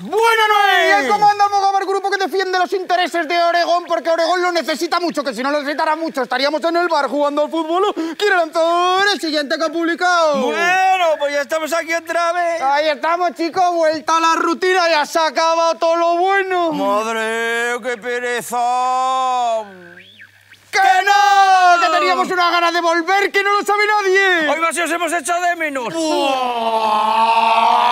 ¡Bueno, Noel! ¿Y el andamos con el grupo que defiende los intereses de Oregón? Porque Oregón lo necesita mucho, que si no lo necesitara mucho estaríamos en el bar jugando al fútbol. ¡Quiere lanzar el siguiente que ha publicado! Bueno, pues ya estamos aquí otra vez. Ahí estamos, chicos. Vuelta a la rutina. Ya se acaba todo lo bueno. ¡Madre, qué pereza! ¡Que no! ¡Que teníamos una gana de volver que no lo sabe nadie! Hoy más si os hemos hecho de menos. ¡Buah!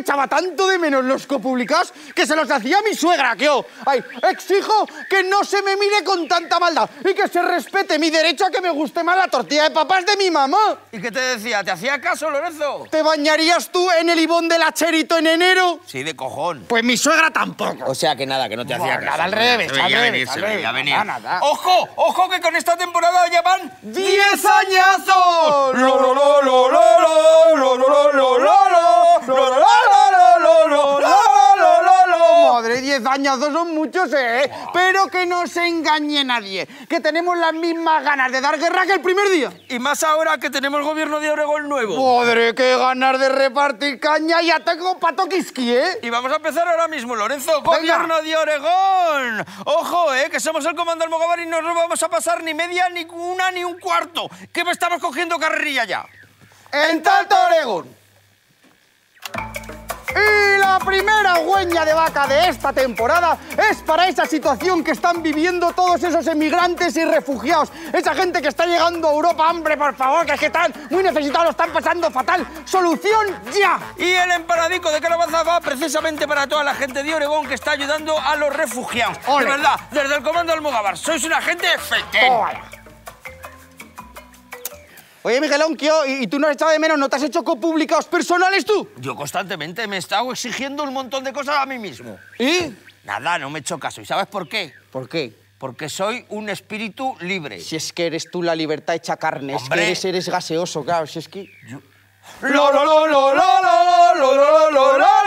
echaba tanto de menos los copublicados que se los hacía mi suegra, que yo. Ay, exijo que no se me mire con tanta maldad y que se respete mi derecho a que me guste más la tortilla de papás de mi mamá. ¿Y qué te decía? ¿Te hacía caso, Lorenzo? ¿Te bañarías tú en el ibón del acherito en enero? Sí, de cojón. Pues mi suegra tampoco. O sea que nada, que no te hacía caso. Nada, al revés, ¡Ojo! ¡Ojo que con esta temporada ya van 10 añazos! ¡Lo, cañazos son muchos, ¿eh? Pero que no se engañe nadie, que tenemos las mismas ganas de dar guerra que el primer día. Y más ahora que tenemos el gobierno de Oregón nuevo. Podré que ganas de repartir caña! Ya tengo pato quisqui, ¿eh? Y vamos a empezar ahora mismo, Lorenzo. ¡Gobierno de Oregón! ¡Ojo, eh! Que somos el comando Mogabar y no nos vamos a pasar ni media, ni una, ni un cuarto. me estamos cogiendo carrilla ya. En tanto, Oregón. La primera hueña de vaca de esta temporada es para esa situación que están viviendo todos esos emigrantes y refugiados. Esa gente que está llegando a Europa, hambre, por favor, que es que están muy necesitados, están pasando fatal. ¡Solución ya! Y el empanadico de Calabaza va precisamente para toda la gente de Oregón que está ayudando a los refugiados. De verdad, desde el comando Almogavar, sois una gente fetén. Oye, Miguelón, ¿y, tú no has echado de menos? ¿No te has hecho copublicados personales tú? Yo constantemente me he estado exigiendo un montón de cosas a mí mismo. ¿Y? Nada, no me he hecho caso. ¿Y sabes por qué? ¿Por qué? Porque soy un espíritu libre. Si es que eres tú la libertad hecha carne, es que eres, gaseoso, claro, si es que... lo, lo